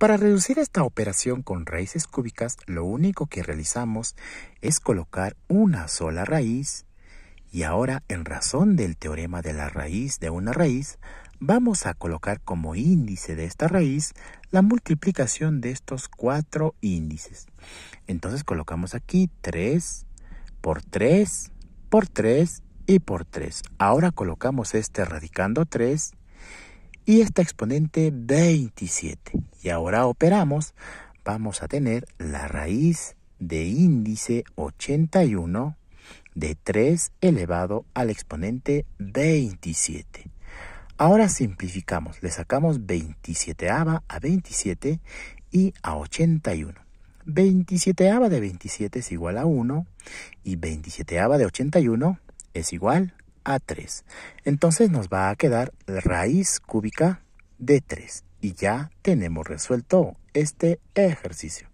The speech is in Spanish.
Para reducir esta operación con raíces cúbicas, lo único que realizamos es colocar una sola raíz y ahora en razón del teorema de la raíz de una raíz, vamos a colocar como índice de esta raíz la multiplicación de estos cuatro índices. Entonces colocamos aquí 3 por 3 por 3 y por 3. Ahora colocamos este radicando 3 y esta exponente 27 y ahora operamos, vamos a tener la raíz de índice 81 de 3 elevado al exponente 27. Ahora simplificamos, le sacamos 27 ava a 27 y a 81. 27 ava de 27 es igual a 1 y 27 ava de 81 es igual a 3. Entonces nos va a quedar raíz cúbica de 3 y ya tenemos resuelto este ejercicio.